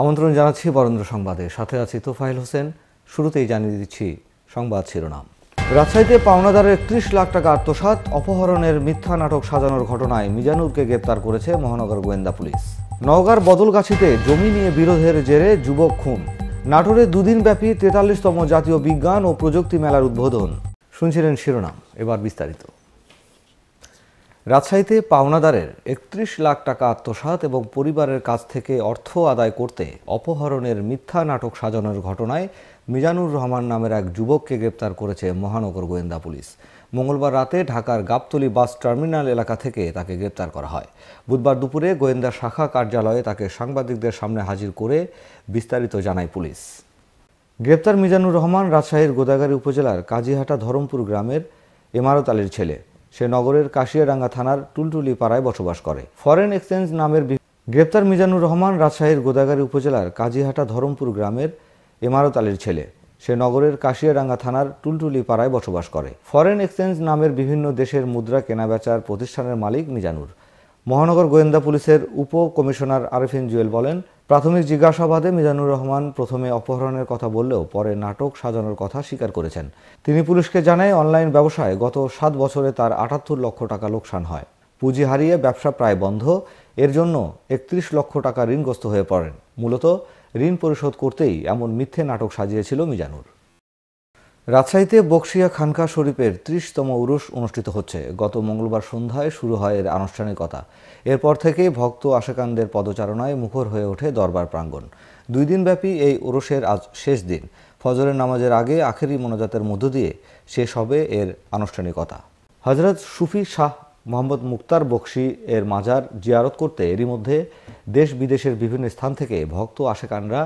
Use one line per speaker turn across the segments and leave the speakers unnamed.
আমন্ত্রণ জানাচ্ছি বরেন্দ্র সংবাদে সাথে আছি তোফাইল হোসেন শুরুতেই জানিয়ে দিচ্ছি সংবাদ শিরোনাম রাজশাহীতে পাওনাদারের ত্রিশ লাখ টাকা আত্মসাত অপহরণের মিথ্যা নাটক সাজানোর ঘটনায় মিজানুরকে গ্রেপ্তার করেছে মহানগর গোয়েন্দা পুলিশ নওগাঁর বদলগাছিতে জমি নিয়ে বিরোধের জেরে যুবক খুন নাটোরে দুদিনব্যাপী তেতাল্লিশতম জাতীয় বিজ্ঞান ও প্রযুক্তি মেলার উদ্বোধন শুনছিলেন শিরোনাম এবার বিস্তারিত রাজশাহীতে পাওনাদারের একত্রিশ লাখ টাকা আত্মসাত এবং পরিবারের কাছ থেকে অর্থ আদায় করতে অপহরণের মিথ্যা নাটক সাজানোর ঘটনায় মিজানুর রহমান নামের এক যুবককে গ্রেপ্তার করেছে মহানগর গোয়েন্দা পুলিশ মঙ্গলবার রাতে ঢাকার গাবতলি বাস টার্মিনাল এলাকা থেকে তাকে গ্রেপ্তার করা হয় বুধবার দুপুরে গোয়েন্দা শাখা কার্যালয়ে তাকে সাংবাদিকদের সামনে হাজির করে বিস্তারিত জানায় পুলিশ গ্রেপ্তার মিজানুর রহমান রাজশাহীর গোদাগাড়ি উপজেলার কাজীহাটা ধরমপুর গ্রামের এমারত আলীর ছেলে সে নগরের কাশিয়ারাঙ্গা থানার টুলটুলি পাড়ায় বসবাস করে ফরেন এক্সচেঞ্জ নামের গ্রেপ্তার মিজানুর রহমান রাজশাহীর গোদাগাড়ি উপজেলার কাজীহাটা ধরমপুর গ্রামের এমারত আলীর ছেলে সে নগরের কাশিয়ারাঙ্গা থানার টুলটুলি পাড়ায় বসবাস করে ফরেন এক্সচেঞ্জ নামের বিভিন্ন দেশের মুদ্রা কেনাবেচার প্রতিষ্ঠানের মালিক মিজানুর মহানগর গোয়েন্দা পুলিশের উপ কমিশনার আরিফিন জুয়েল বলেন প্রাথমিক জিজ্ঞাসাবাদে মিজানুর রহমান প্রথমে অপহরণের কথা বললেও পরে নাটক সাজানোর কথা স্বীকার করেছেন তিনি পুলিশকে জানায় অনলাইন ব্যবসায় গত সাত বছরে তার আটাত্তর লক্ষ টাকা লোকসান হয় পুঁজি হারিয়ে ব্যবসা প্রায় বন্ধ এর জন্য একত্রিশ লক্ষ টাকা ঋণগ্রস্ত হয়ে পড়েন মূলত ঋণ পরিশোধ করতেই এমন মিথ্যে নাটক সাজিয়েছিল মিজানুর রাজশাহীতে বকশিয়া খানকা শরীফের ত্রিশতম উরুস অনুষ্ঠিত হচ্ছে গত মঙ্গলবার সন্ধ্যায় শুরু হয় এর আনুষ্ঠানিকতা এরপর থেকে ভক্ত আশাকান্দের পদচারণায় মুখর হয়ে ওঠে দরবার প্রাঙ্গণ দুই দিনব্যাপী এই ওরসের আজ শেষ দিন ফজরের নামাজের আগে আখেরি মনোজাতের মধ্য দিয়ে শেষ হবে এর আনুষ্ঠানিকতা হজরত সুফি শাহ মোহাম্মদ মুক্তার বক্সি এর মাজার জিয়ারত করতে এরই মধ্যে দেশ বিদেশের বিভিন্ন স্থান থেকে ভক্ত আশাকানরা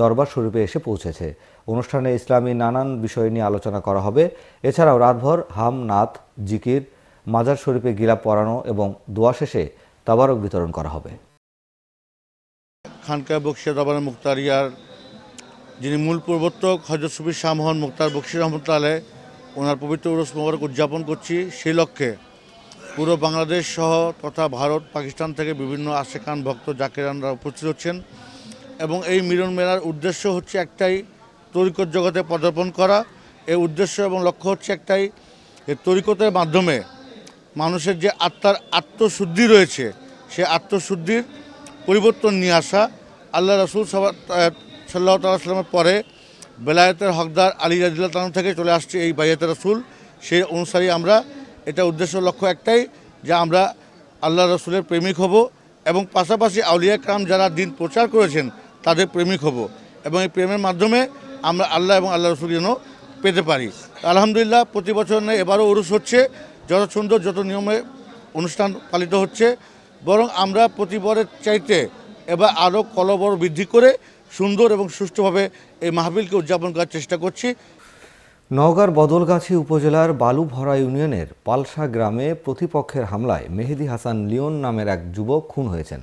দরবার স্বরূপে এসে পৌঁছেছে অনুষ্ঠানে ইসলামী নানান বিষয় নিয়ে আলোচনা করা হবে এছাড়াও রাতভর হাম নাথ জিকির মাজার শরীফে গিলা পরানো এবং দোয়া শেষে তাবারক বিতরণ করা হবে
খানকা বক্সিয়া দাবানা মুক্তারিয়ার যিনি মূল প্রবর্তক হজরত সুবির শাহমোহন মুক্তার বক্সি রহমতুল্লাহ আলে ওনার পবিত্র উরস মোবারক উদযাপন করছি সেই লক্ষ্যে পুরো বাংলাদেশ সহ তথা ভারত পাকিস্তান থেকে বিভিন্ন আশেখান ভক্ত জাকিরানরা উপস্থিত হচ্ছেন এবং এই মিলন মেলার উদ্দেশ্য হচ্ছে একটাই তরিকত জগতে পদার্পণ করা এই উদ্দেশ্য এবং লক্ষ্য হচ্ছে একটাই তরিকতের মাধ্যমে মানুষের যে আত্মার আত্মশুদ্ধি রয়েছে সে আত্মশুদ্ধির পরিবর্তন নিয়ে আসা আল্লাহ রসুল সাল্লাহ তাল্লামের পরে বেলায়েতের হকদার আলী রাজিল্লা তালাম থেকে চলে আসছে এই বাইয়াত রসুল সেই অনুসারী আমরা এটা উদ্দেশ্য লক্ষ্য একটাই যে আমরা আল্লাহ রসুলের প্রেমিক হব এবং পাশাপাশি আউলিয়া কাম যারা দিন প্রচার করেছেন তাদের প্রেমিক হব এবং এই প্রেমের মাধ্যমে আমরা আল্লাহ এবং আল্লাহ রসুল যেন পেতে পারি আলহামদুলিল্লাহ প্রতি বছর নয় এবারও উরুস হচ্ছে যত সুন্দর যত নিয়মে অনুষ্ঠান পালিত হচ্ছে বরং আমরা প্রতিবারের চাইতে এবার আরও কলবর বৃদ্ধি করে সুন্দর এবং সুষ্ঠুভাবে এই মাহবিলকে উদযাপন করার চেষ্টা করছি
নওগাঁর বদলগাছি উপজেলার বালুভরা ইউনিয়নের পালসা গ্রামে প্রতিপক্ষের হামলায় মেহেদি হাসান লিওন নামের এক যুবক খুন হয়েছেন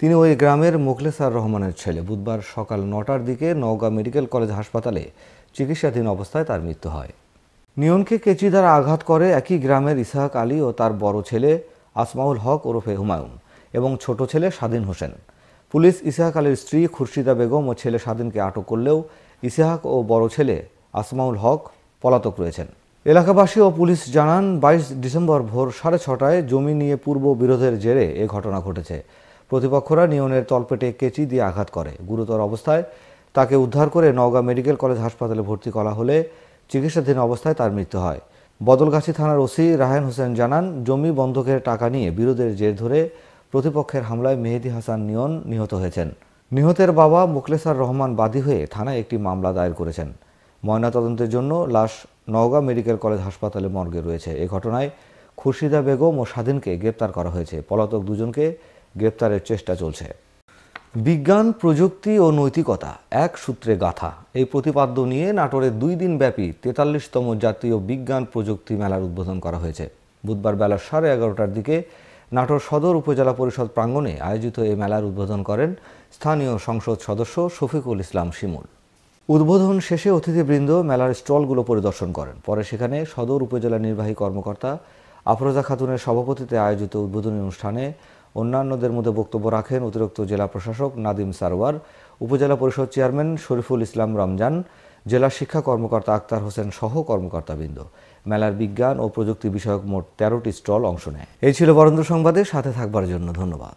তিনি ওই গ্রামের মুখলেসার রহমানের ছেলে বুধবার সকাল নটার দিকে নওগাঁ মেডিকেল কলেজ হাসপাতালে চিকিৎসাধীন অবস্থায় তার মৃত্যু হয় নিয়নকে কেচি দ্বারা আঘাত করে একই গ্রামের ইসাহাক আলী ও তার বড় ছেলে আসমাউল হক ওরফে হুমায়ুন এবং ছোট ছেলে স্বাধীন হোসেন পুলিশ ইসাহাক আলীর স্ত্রী খুরশিদা বেগম ও ছেলে স্বাধীনকে আটক করলেও ইসাহাক ও বড় ছেলে আসমাউল হক পলাতক রয়েছেন এলাকাবাসী ও পুলিশ জানান বাইশ ডিসেম্বর ভোর সাড়ে ছটায় জমি নিয়ে পূর্ব বিরোধের জেরে এ ঘটনা ঘটেছে প্রতিপক্ষরা নিয়নের তলপেটে কেচি দিয়ে আঘাত করে গুরুতর অবস্থায় তাকে উদ্ধার করে নওগাঁ মেডিকেল কলেজ হাসপাতালে ভর্তি করা হলে চিকিৎসাধীন অবস্থায় তার মৃত্যু হয় বদলগাছি থানার ওসি রাহেন হোসেন জানান জমি বন্ধকের টাকা নিয়ে বিরোধের জের ধরে প্রতিপক্ষের হামলায় মেহেদি হাসান নিয়ন নিহত হয়েছেন নিহতের বাবা মুকলেসার রহমান বাদী হয়ে থানায় একটি মামলা দায়ের করেছেন ময়নাতদন্তের জন্য লাশ নওগাঁ মেডিকেল কলেজ হাসপাতালে মর্গে রয়েছে এ ঘটনায় খুরশিদা বেগম ও স্বাধীনকে গ্রেপ্তার করা হয়েছে পলাতক দুজনকে গ্রেপ্তারের চেষ্টা চলছে বিজ্ঞান প্রযুক্তি ও নৈতিকতা এক সূত্রে গাথা এই প্রতিপাদ্য নিয়ে নাটোরের দুই দিন ব্যাপী তেতাল্লিশতম জাতীয় বিজ্ঞান প্রযুক্তি মেলার উদ্বোধন করা হয়েছে বুধবার বেলা সাড়ে এগারোটার দিকে নাটোর সদর উপজেলা পরিষদ প্রাঙ্গণে আয়োজিত এই মেলার উদ্বোধন করেন স্থানীয় সংসদ সদস্য শফিকুল ইসলাম শিমুল উদ্বোধন শেষে অতিথিবৃন্দ মেলার স্টলগুলো পরিদর্শন করেন পরে সেখানে সদর উপজেলা নির্বাহী কর্মকর্তা আফরোজা খাতুনের সভাপতিতে আয়োজিত উদ্বোধনী অনুষ্ঠানে অন্যান্যদের মধ্যে বক্তব্য রাখেন অতিরিক্ত জেলা প্রশাসক নাদিম সারওয়ার উপজেলা পরিষদ চেয়ারম্যান শরীফুল ইসলাম রমজান জেলা শিক্ষা কর্মকর্তা আক্তার হোসেন সহ কর্মকর্তাবৃন্দ মেলার বিজ্ঞান ও প্রযুক্তি বিষয়ক মোট তেরোটি স্টল অংশ নেয় এই ছিল বরেন্দ্র সংবাদে সাথে থাকবার জন্য ধন্যবাদ